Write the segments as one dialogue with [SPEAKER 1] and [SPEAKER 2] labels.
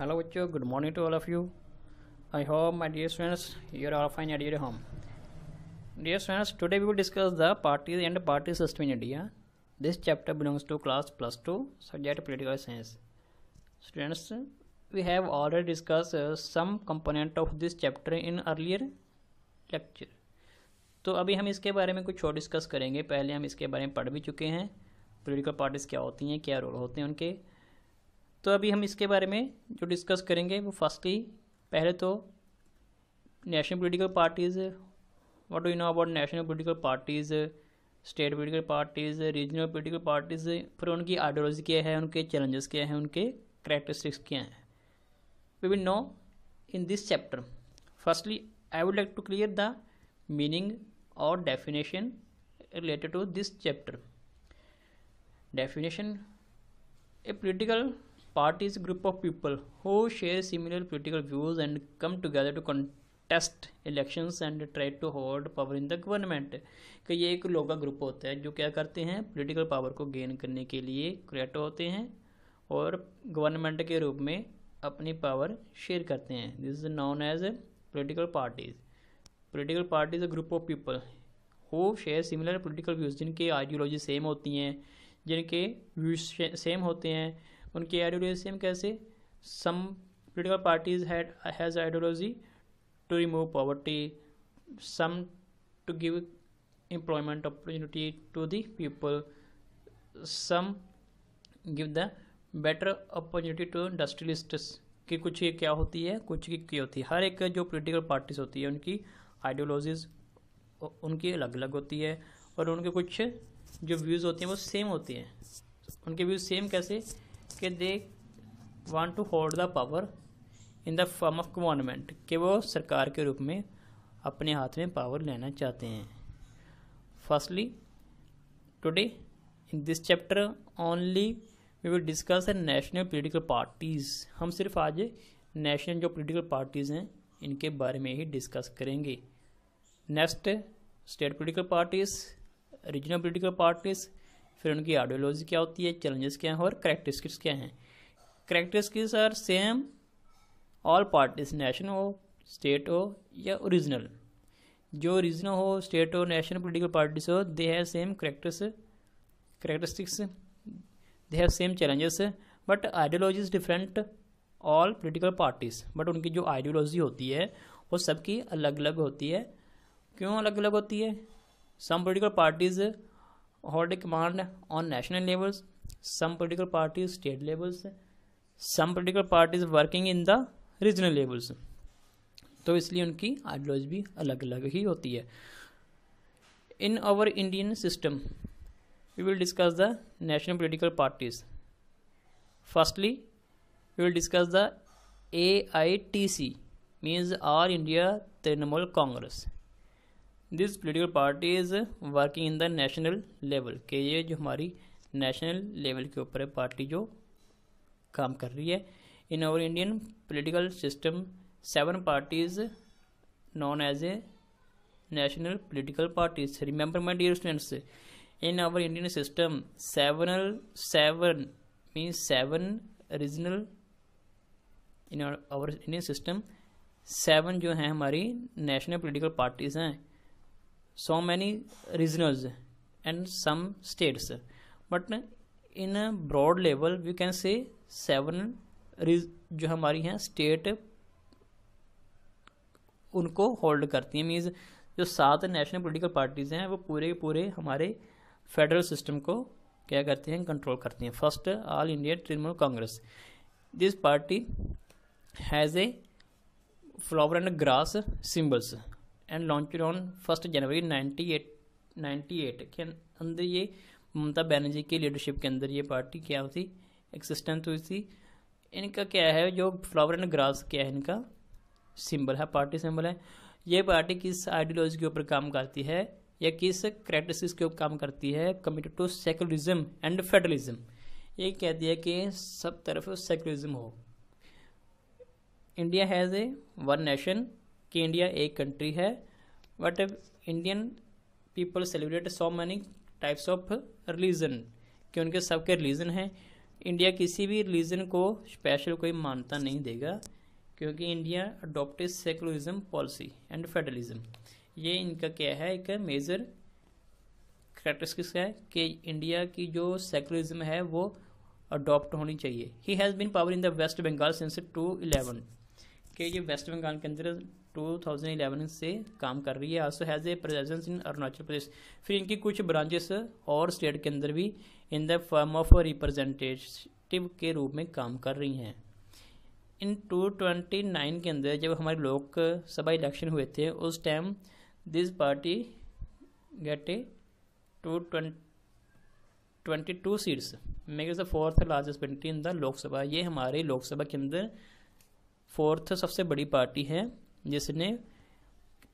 [SPEAKER 1] hello बच्चों good morning to all of you I hope my dear students you are all fine at your home dear students today we will discuss the party and party system in India this chapter belongs to class plus two subject political science students we have already discussed some component of this chapter in earlier lecture तो अभी हम इसके बारे में कुछ और discuss करेंगे पहले हम इसके बारे में पढ़ भी चुके हैं पोलिटिकल पार्टीज क्या होती हैं क्या रोल होते हैं उनके तो अभी हम इसके बारे में जो डिस्कस करेंगे वो फर्स्टली पहले तो national political parties what do you know about national political parties state political parties regional political parties फिर उनकी आइडियोलॉजी क्या है उनके चैलेंजेस क्या हैं उनके करेक्टरिस्टिक्स क्या हैं we will know in this chapter firstly I would like to clear the meaning और definition related to this chapter definition a political Party is a group of people who share similar political views and come together to contest elections and try to hold power in the government कि ये एक लोगों का group होता है जो क्या करते हैं पॉलिटिकल पावर को गेन करने के लिए क्रिएट होते हैं और गवर्नमेंट के रूप में अपनी पावर शेयर करते हैं this is known as a political parties political parties a group of people who share similar political views जिनके आइडियोलॉजी सेम होती हैं जिनके व्यूज सेम होते हैं उनकी आइडियोलॉजी सेम कैसे some political parties has ideology to remove poverty some to give employment opportunity to the people some give the better opportunity to industrialists कि कुछ ये क्या होती है कुछ की क्या होती है हर एक जो पोलिटिकल पार्टीज होती है उनकी आइडियोलॉजीज उनकी अलग अलग होती है और उनके कुछ जो व्यूज़ होती हैं वो सेम होती हैं उनके व्यूज सेम कैसे कि they want to hold the power in the form of government कि वो सरकार के रूप में अपने हाथ में पावर लेना चाहते हैं firstly today in this chapter only we will discuss the national political parties हम सिर्फ आज नेशनल जो पॉलिटिकल पार्टीज़ हैं इनके बारे में ही डिस्कस करेंगे next state political parties regional political parties फिर उनकी आइडियोलॉजी क्या होती है चैलेंजेस क्या हैं और करेक्टरिस्टिक्स क्या हैं characteristics are same all parties nation हो स्टेट हो या ओरिजिनल जो रीजनल हो स्टेट हो नेशनल पोलिटिकल पार्टीज हो they have same characters characteristics they have same challenges but ideologies different all political parties but उनकी जो आइडियोलॉजी होती है वो सबकी अलग अलग होती है क्यों अलग अलग होती है some political parties they command on national levels some political party state levels some political parties working in the regional levels तो इसलिए उनकी आइडियोलॉजी भी अलग अलग ही होती है in our Indian system we will discuss the national political parties firstly we will discuss the A I T C means all India Trinamool Congress this political party is working in the national level के ये जो हमारी national level के ऊपर है party जो काम कर रही है in our Indian political system seven parties known as a national political parties remember my dear students in our Indian system seven seven means seven regional in our Indian system seven जो हैं हमारी national political parties हैं so many regions and some states but in a broad level we can say seven जो हमारी हैं state उनको hold करती हैं मीन्स जो सात नेशनल पॉलिटिकल पार्टीज़ हैं वो पूरे पूरे हमारे फेडरल सिस्टम को क्या करती हैं कंट्रोल करती हैं first all India Trinamool Congress this party has a flower and grass symbols and launch on first January ninety eight ninety eight के अंदर ये ममता बनर्जी की लीडरशिप के अंदर ये पार्टी क्या हुई थी एक्सिस्टेंस हुई थी इनका क्या है जो फ्लावर एंड ग्रास क्या है इनका सिंबल है पार्टी सिंबल है ये पार्टी किस आइडियोलॉजी के ऊपर काम करती है या किस क्रैक्टिस के ऊपर काम करती है committed to secularism and federalism ये कह दिया कि सब तरफ सेकुलरिज्म हो India has a one nation कि इंडिया एक कंट्री है but Indian people celebrate so many types of religion कि उनके सबके रिलीजन हैं इंडिया किसी भी रिलीजन को स्पेशल कोई मान्यता नहीं देगा क्योंकि India adopt secularism policy and federalism ये इनका क्या है एक मेजर करेक्टरिस्टिक्स है कि इंडिया की जो सेकुलरिज्म है वो अडॉप्ट होनी चाहिए he has been power in the West Bengal since two eleven कि ये वेस्ट बंगाल के अंदर 2011 से काम कर रही है also has a presence in Arunachal Pradesh फिर इनकी कुछ ब्रांचेस और स्टेट के अंदर भी in the form of representative के रूप में काम कर रही हैं इन 229 के अंदर जब हमारे लोकसभा इलेक्शन हुए थे उस time this party get a two twenty two seats make is the fourth largest country in the Lok Sabha ये हमारे लोकसभा के अंदर फोर्थ सबसे बड़ी पार्टी है जिसने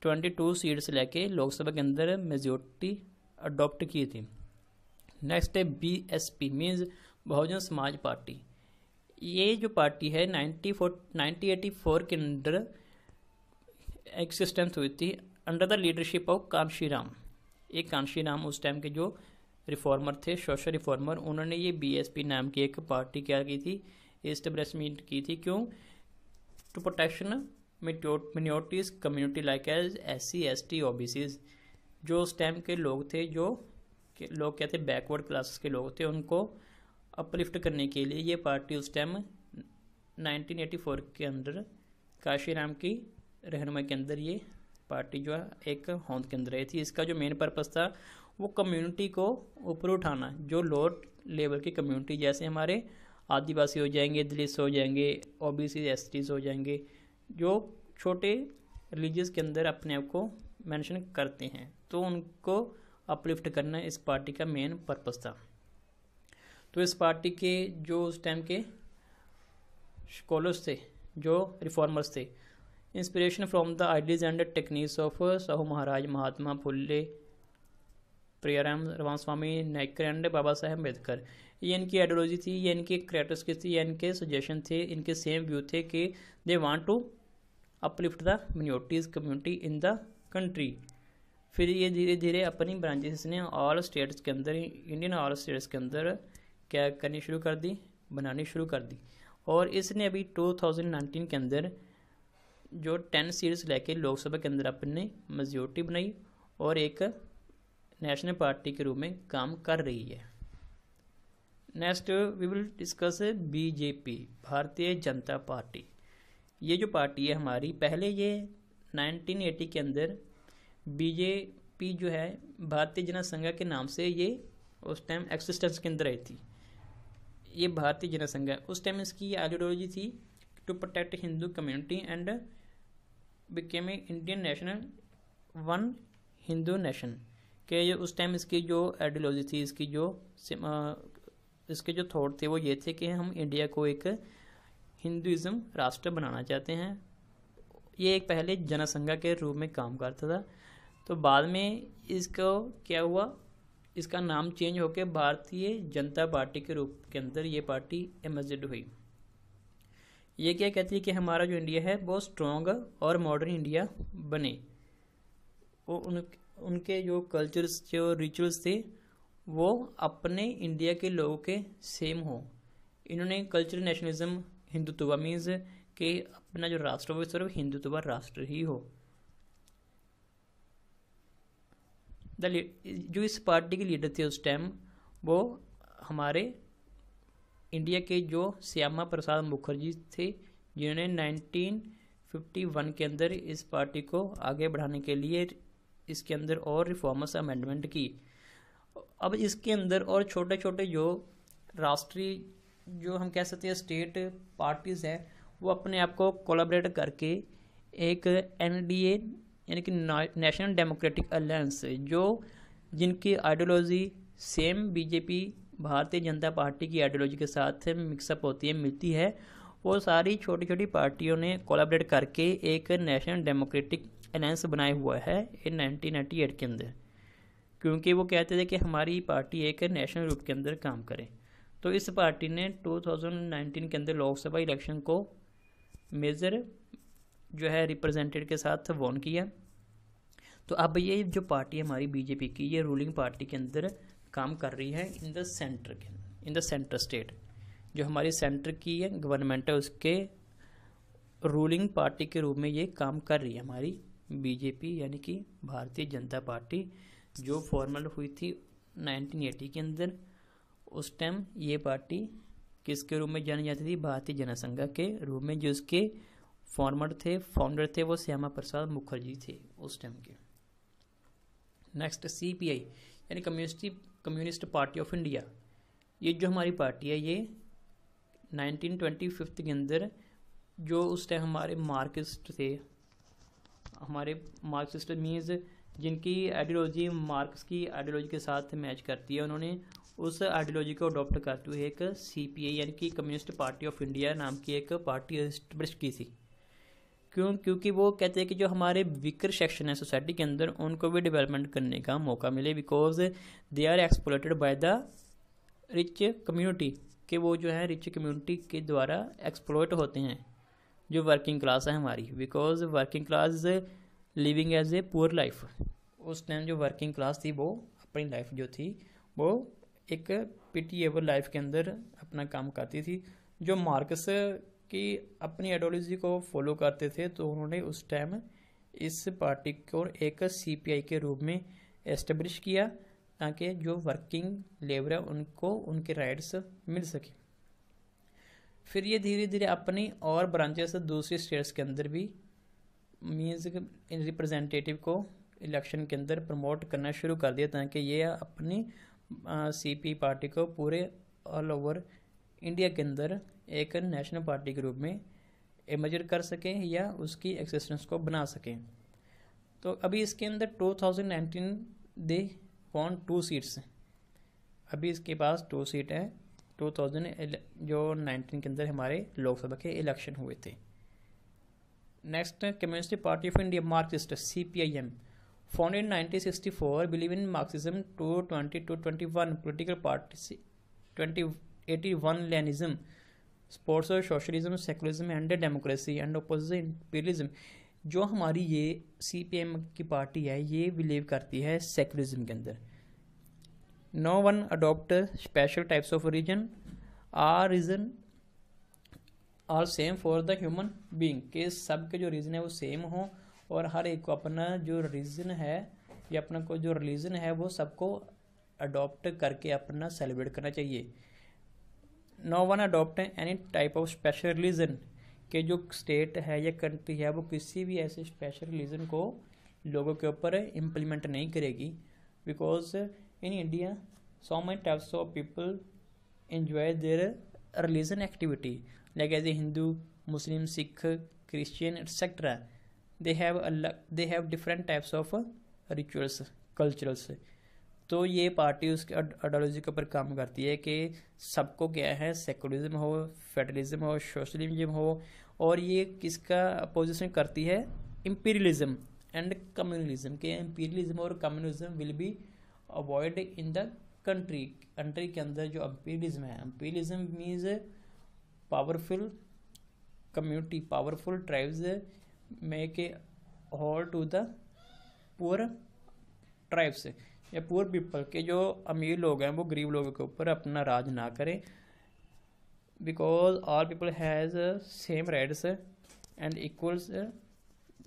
[SPEAKER 1] ट्वेंटी टू सीट्स लेके लोकसभा के अंदर मेजोरिटी अडॉप्ट की थी नेक्स्ट है B S P means Bahujan Samaj Party ये जो पार्टी है नाइन्टी फोर एटी फोर के अंदर एक्सिस्टेंस हुई थी under the leadership of Kanshi Ram ये कांशी राम उस टाइम के जो रिफॉर्मर थे सोशल रिफॉर्मर उन्होंने ये बीएसपी नाम की एक पार्टी क्या की थी इस्टेब्लिशमेंट की थी क्यों to protection minorities community like as S C S T O B Cs जो उस टाइम के लोग थे जो लोग क्या थे बैकवर्ड क्लासेस के लोग थे उनको अपलिफ्ट करने के लिए ये पार्टी उस टाइम 1984 के अंदर काशीराम की रहनुमाई के अंदर ये पार्टी जो है एक होंद के अंदर रही थी इसका जो मेन पर्पज़ था वो कम्युनिटी को ऊपर उठाना जो लोअर लेवल की कम्युनिटी जैसे हमारे आदिवासी हो जाएंगे दलित हो जाएंगे O B C S Ts हो जाएंगे जो छोटे रिलीजस के अंदर अपने आप को मैंशन करते हैं तो उनको अपलिफ्ट करना इस पार्टी का मेन पर्पज़ था तो इस पार्टी के जो उस टाइम के स्कॉलर्स थे जो रिफॉर्मर्स थे inspiration from the ideas and techniques of Sahu Maharaj Mahatma Phule प्रियाराम रवान स्वामी नायकर एंड बाबा साहेब अम्बेडकर ये इनकी आइडियोलॉजी थी ये इनके की थी ये इनके सजेशन थे इनके सेम व्यू थे कि they want to uplift the minorities community in the country फिर ये धीरे धीरे अपनी ब्रांचेस ने ऑल स्टेट्स के अंदर इंडियन ऑल स्टेट्स के अंदर क्या करनी शुरू कर दी बनानी शुरू कर दी और इसने अभी नाइनटीन के अंदर जो टेन सीट्स लेके लोकसभा के अंदर अपने मेजोरिटी बनाई और एक नेशनल पार्टी के रूप में काम कर रही है next we will discuss BJP Bharatiya Janata party ये जो पार्टी है हमारी पहले ये 1980 के अंदर बीजेपी जो है भारतीय जनसंघ के नाम से ये उस टाइम एक्सिस्टेंस के अंदर आई थी ये भारतीय जनसंघ है उस टाइम इसकी आइडियोलॉजी थी to protect Hindu community and became a Indian national one Hindu nation के उस टाइम इसकी जो आइडियोलॉजी थी इसकी जो इसके जो थॉट थे वो ये थे कि हम इंडिया को एक हिंदुज़म राष्ट्र बनाना चाहते हैं ये एक पहले जनसंघा के रूप में काम करता था तो बाद में इसको क्या हुआ इसका नाम चेंज होकर भारतीय जनता पार्टी के रूप के अंदर ये पार्टी एमजेड हुई ये क्या कहती है कि हमारा जो इंडिया है बहुत स्ट्रॉन्ग और मॉडर्न इंडिया बने वो उन उनके जो कल्चर्स जो रिचुअल्स थे वो अपने इंडिया के लोगों के सेम हो इन्होंने कल्चर नेशनलिज्म हिंदुत्व मीन्स के अपना जो राष्ट्र हो सिर्फ हिंदुत्व राष्ट्र ही हो जो इस पार्टी के लीडर थे उस टाइम वो हमारे इंडिया के जो श्यामा प्रसाद मुखर्जी थे जिन्होंने 1951 के अंदर इस पार्टी को आगे बढ़ाने के लिए इसके अंदर और रिफॉर्मर्स अमेंडमेंट की अब इसके अंदर और छोटे छोटे जो राष्ट्रीय जो हम कह सकते हैं स्टेट पार्टीज़ हैं वो अपने आप को कोलाबरेट करके एक एनडीए यानी कि नेशनल डेमोक्रेटिक अलायंस जो जिनकी ideology same BJP Bharatiya Janata party की आइडियोलॉजी के साथ मिक्सअप होती है मिलती है वो सारी छोटी छोटी पार्टियों ने कोलाबरेट करके एक नेशनल डेमोक्रेटिक अलायंस बनाया हुआ है इन एट के अंदर क्योंकि वो कहते थे कि हमारी पार्टी एक नेशनल रूप के अंदर काम करे तो इस पार्टी ने 2019 के अंदर लोकसभा इलेक्शन को मेजर जो है रिप्रेजेंटेटिव के साथ वॉन किया तो अब ये जो पार्टी हमारी बीजेपी की ये रूलिंग पार्टी के अंदर काम कर रही है इन द सेंटर के इन द सेंटर स्टेट जो हमारी सेंटर की है गवर्नमेंट है उसके रूलिंग पार्टी के रूप में ये काम कर रही है हमारी बीजेपी यानी कि भारतीय जनता पार्टी जो फॉर्मल हुई थी 1980 के अंदर उस टाइम ये पार्टी किसके रूप में जानी जाती थी भारतीय जनसंघ के रूप में जो उसके फॉर्मर थे फाउंडर थे वो श्यामा प्रसाद मुखर्जी थे उस टाइम के नेक्स्ट सी पी आई यानी communist communist party of India ये जो हमारी पार्टी है ये नाइनटीन ट्वेंटी फिफ्थ के अंदर जो उस टाइम हमारे मार्क्सिस्ट थे हमारे मार्क्सिस्ट मीन्स जिनकी आइडियोलॉजी मार्क्स की आइडियोलॉजी के साथ मैच करती है उन्होंने उस आइडियोलॉजी को अडॉप्ट करते हुए एक सी पी आई यानी कि कम्युनिस्ट पार्टी ऑफ इंडिया नाम की एक पार्टी एस्टब्लिश की थी क्यों क्योंकि वो कहते हैं कि जो हमारे वीकर सेक्शन है सोसाइटी के अंदर उनको भी डेवलपमेंट करने का मौका मिले because they are exploited by the rich community के वो जो है रिच कम्युनिटी के द्वारा एक्सप्लोट होते हैं जो वर्किंग क्लास है हमारी because working class living as a poor life उस टाइम जो वर्किंग क्लास थी वो अपनी लाइफ जो थी वो एक पिटीएबल लाइफ के अंदर अपना काम करती थी जो मार्क्स की अपनी आइडियोलॉजी को फॉलो करते थे तो उन्होंने उस टाइम इस पार्टी को एक सीपीआई के रूप में एस्टेब्लिश किया ताकि जो वर्किंग लेबर है उनको उनके राइट्स मिल सके फिर ये धीरे धीरे अपनी और ब्रांचेस दूसरी स्टेट्स के अंदर भी मीन्स रिप्रेजेंटेटिव को इलेक्शन के अंदर प्रमोट करना शुरू कर दिया ताकि ये अपनी सीपी पार्टी को पूरे ऑल ओवर इंडिया के अंदर एक नेशनल पार्टी के रूप में इमेजर कर सकें या उसकी एक्सिस्टेंस को बना सकें तो अभी इसके अंदर 2019 दे पॉन टू सीट्स अभी इसके पास टू सीट टू 2000 जो 19 के अंदर हमारे लोकसभा के इलेक्शन हुए थे next communist party of India Marxist CPIM founded in four believe in Marxism 220 two one political party twenty eighty one Leninism sports और socialism secularism and democracy and opposition imperialism जो हमारी ये सी पी एम की party है ये believe करती है secularism के अंदर no one adopt special types of reason a reason और same for the human being के सब के जो रीज़न है वो सेम हो और हर एक को अपना जो रीज़न है या अपना को जो रिलीजन है वो सबको अडोप्ट करके अपना सेलिब्रेट करना चाहिए no one adopt any type of special religion के जो स्टेट है या कंट्री है वो किसी भी ऐसे स्पेशल रिलीजन को लोगों के ऊपर इम्प्लीमेंट नहीं करेगी because in India so many types of people enjoy their religion activity like as a Hindu Muslim Sikh Christian etcetera they have they have different types of rituals culturals तो ये पार्टी उसके ideology के ऊपर काम करती है कि सबको क्या है सेकुलरिज्म हो फेडरलिज्म हो सोशलिज्म हो और ये किसका अपोजिशन करती है इम्पीरियलिज्म एंड कम्युनलिज्म के इम्पीरियलिज्म और communism will be avoid in the country country के अंदर जो अम्पीरियलिज्म है imperialism means powerful community powerful tribes make a hole to the poor tribes या पुअर पीपल के जो अमीर लोग हैं वो गरीब लोगों के ऊपर अपना राज ना करें because all people has same rights and equals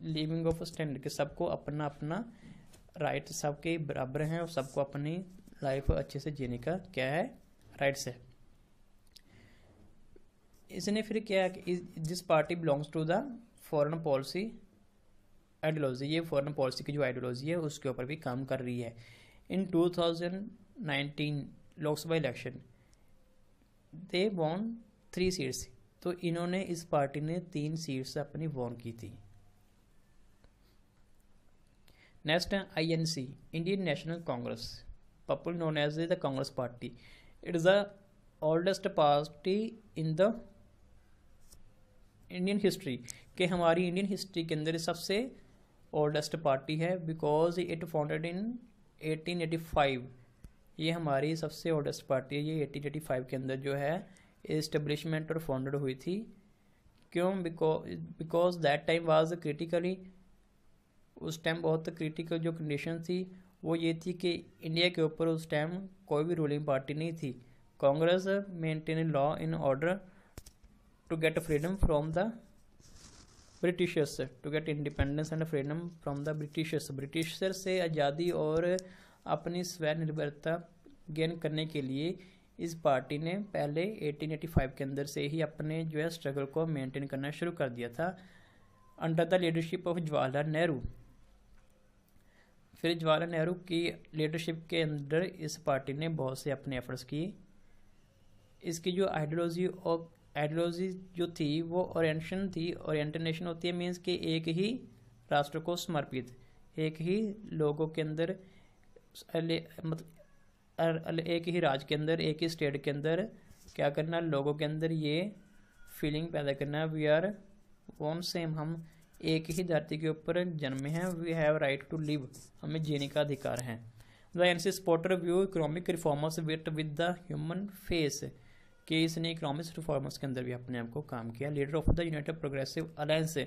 [SPEAKER 1] living of standard के सबको अपना अपना राइट सबके बराबर हैं और सबको अपनी लाइफ अच्छे से जीने का क्या है राइट्स है इसने फिर क्या कि this party belongs to the foreign policy ideology ये फॉरेन पॉलिसी की जो आइडियोलॉजी है उसके ऊपर भी काम कर रही है in 2019 Lok Sabha election they won three seats तो इन्होंने इस पार्टी ने तीन सीट्स अपनी वॉन की थी नेक्स्ट है INC Indian national Congress popular known as the Congress party it is the oldest party in the Indian history के हमारी इंडियन हिस्ट्री के अंदर सबसे ओल्डेस्ट पार्टी है बिकॉज इट फाउंडेड इन 1885 ये हमारी सबसे ओल्डेस्ट पार्टी है ये 1885 के अंदर जो है इस्टबलिशमेंट और फाउंडेड हुई थी क्यों because that time was critically उस टाइम बहुत क्रिटिकल जो कंडीशन थी वो ये थी कि इंडिया के ऊपर उस टाइम कोई भी रूलिंग पार्टी नहीं थी Congress maintain law in order to get freedom from the Britishers to get independence and freedom from the Britishers Britisher से आज़ादी और अपनी स्वनिर्भरता गेन करने के लिए इस पार्टी ने पहले 1885 के अंदर से ही अपने जो है स्ट्रगल को मेंटेन करना शुरू कर दिया था under the leadership of Jawaharlal Nehru फिर जवाहरलाल नेहरू की लीडरशिप के अंदर इस पार्टी ने बहुत से अपने एफर्ट्स किए इसकी जो आइडियोलॉजी ऑफ आइडियोलॉजी जो थी वो ओरिएंटेशन थी ओरिएंटेशन होती है मीन्स कि एक ही राष्ट्र को समर्पित एक ही लोगों के अंदर मतलब एक ही राज्य के अंदर एक ही स्टेट के अंदर क्या करना लोगों के अंदर ये फीलिंग पैदा करना वी आर वन सेम हम एक ही धरती के ऊपर जन्मे हैं we have right to live हमें जीने का अधिकार है the NC supporter view economic reformers with with the human face कि इसने इकोनॉमिक्स रिफॉर्मर्स के अंदर भी अपने आप को काम किया leader of the united progressive alliance है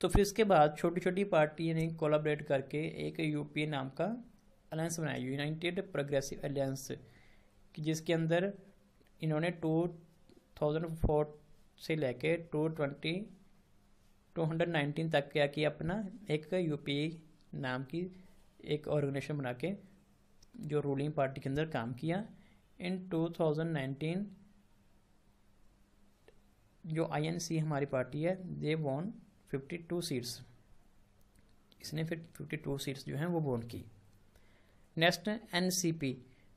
[SPEAKER 1] तो फिर इसके बाद छोटी छोटी पार्टी ने कोलाबरेट करके एक यूपीए नाम का अलायंस बनाया यूनाइटेड प्रोग्रेसिव अलायंस जिसके अंदर इन्होंने टू थाउजेंड फोर से लेके to twenty two hundred nineteen तक क्या किया अपना एक यूपीए नाम की एक ऑर्गेनाइजेशन बना के जो रूलिंग पार्टी के अंदर काम किया इन टू थाउजेंड नाइनटीन जो आईएनसी हमारी पार्टी है दे वॉन 52 सीट्स इसने फिर 52 सीट्स जो हैं वो वोन की next NCP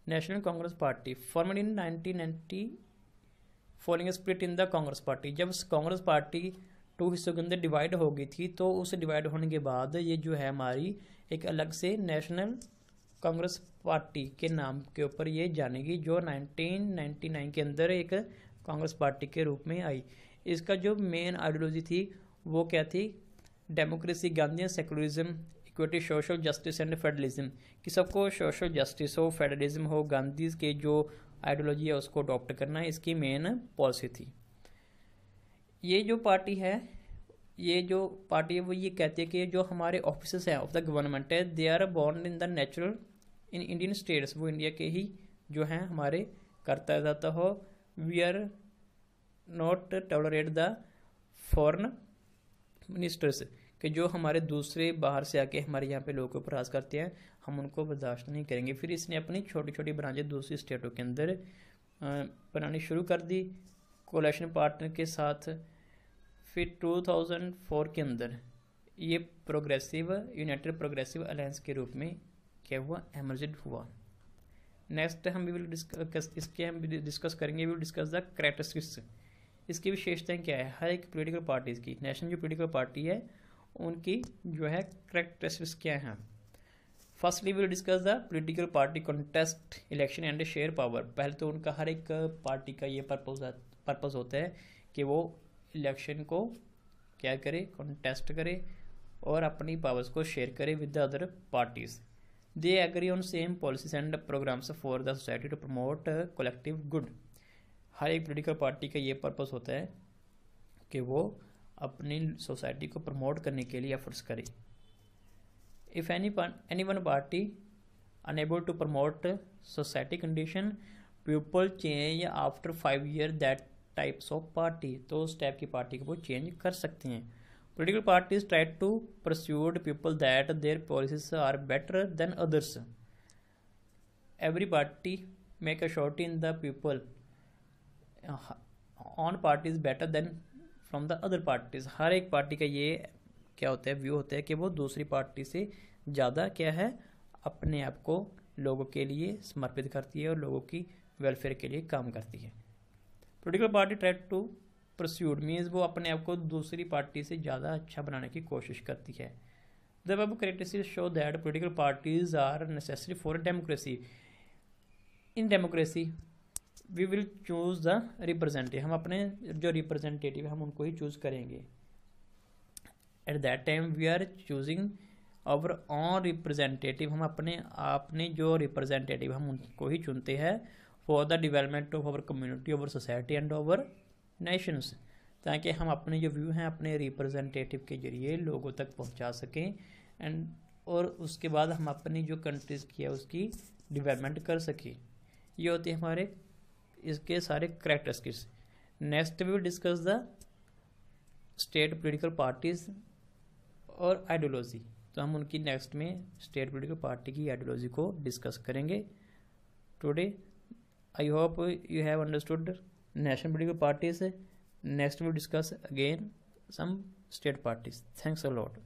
[SPEAKER 1] national Congress party formed in 1990 following split in the Congress party जब कांग्रेस पार्टी टू हिस्सों के अंदर डिवाइड हो गई थी तो उस डिवाइड होने के बाद ये जो है हमारी एक अलग से नेशनल कांग्रेस पार्टी के नाम के ऊपर ये जानेगी जो 1999 के अंदर एक कांग्रेस पार्टी के रूप में आई इसका जो मेन आइडियोलॉजी थी वो क्या थी democracy Gandhi secularism equity social justice and federalism कि सबको सोशल जस्टिस हो फेडरलिज्म हो गांधी के जो आइडियोलॉजी है उसको अडॉप्ट करना इसकी मेन पॉलिसी थी ये जो पार्टी है ये जो पार्टी है वो ये कहती है कि जो हमारे ऑफिस हैं ऑफ द गवर्नमेंट है they are born in the natural in Indian states वो इंडिया के ही जो हैं हमारे करता जाता हो we are not tolerate the foreign ministers कि जो हमारे दूसरे बाहर से आके हमारे यहाँ पे लोगों के ऊपर राज करते हैं हम उनको बर्दाश्त नहीं करेंगे फिर इसने अपनी छोटी छोटी ब्रांचें दूसरी स्टेटों के अंदर बनानी शुरू कर दी कोलेशन पार्टनर के साथ फिर 2004 के अंदर ये प्रोग्रेसिव यूनाइटेड प्रोग्रेसिव अलायंस के रूप में क्या हुआ एमरजेंट हुआ नेक्स्ट हम वी विल डिस्कस इसके हम डिस्कस करेंगे we will discuss the characteristics इसकी विशेषताएं क्या है हर एक पोलिटिकल पार्टीज़ की नेशनल जो पोलिटिकल पार्टी है उनकी जो है करेक्टरिस्टिक्स क्या हैं firstly will discuss the political party contest election and share power पहले तो उनका हर एक पार्टी का ये पर्पज पर्पज़ होता है कि वो इलेक्शन को क्या करे कॉन्टेस्ट करे और अपनी पावर्स को शेयर करे with the other parties they agree on same policies and programs for the society to promote uh, collective good हर एक पोलिटिकल पार्टी का ये पर्पज़ होता है कि वो अपनी सोसाइटी को प्रमोट करने के लिए एफर्ट्स करे if any any one party unable to promote society condition people change after five year that types of party तो उस टाइप की पार्टी को वो चेंज कर सकती हैं political parties try to persuade people that their policies are better than others every party make a shot in the people on parties better than from the other parties हर एक party का ये क्या होता है व्यू होता है कि वो दूसरी पार्टी से ज़्यादा क्या है अपने आप को लोगों के लिए समर्पित करती है और लोगों की वेलफेयर के लिए काम करती है political party try to persuade means वो अपने आप को दूसरी पार्टी से ज़्यादा अच्छा बनाने की कोशिश करती है the web criticises show that political parties are necessary for democracy in democracy we will choose the representative हम अपने जो रिप्रेजेंटेटिव हम उनको ही चूज़ करेंगे at that time we are choosing और ऑन रिप्रजेंटेटिव हम अपने आपने जो रिप्रजेंटेटिव हम उनको ही चुनते हैं for the development of our community over society and over nations ताकि हम अपने जो व्यू हैं अपने रिप्रेजेंटेटिव के जरिए लोगों तक पहुंचा सकें एंड और उसके बाद हम अपनी जो कंट्रीज़ की है उसकी डेवलपमेंट कर सकें ये होते हैं हमारे इसके सारे characters next we discuss the state political parties और आइडियोलॉजी तो हम उनकी नेक्स्ट में स्टेट पोलिटिकल पार्टी की आइडियोलॉजी को डिस्कस करेंगे today I hope you have understood national political parties next we discuss again some state parties thanks a lot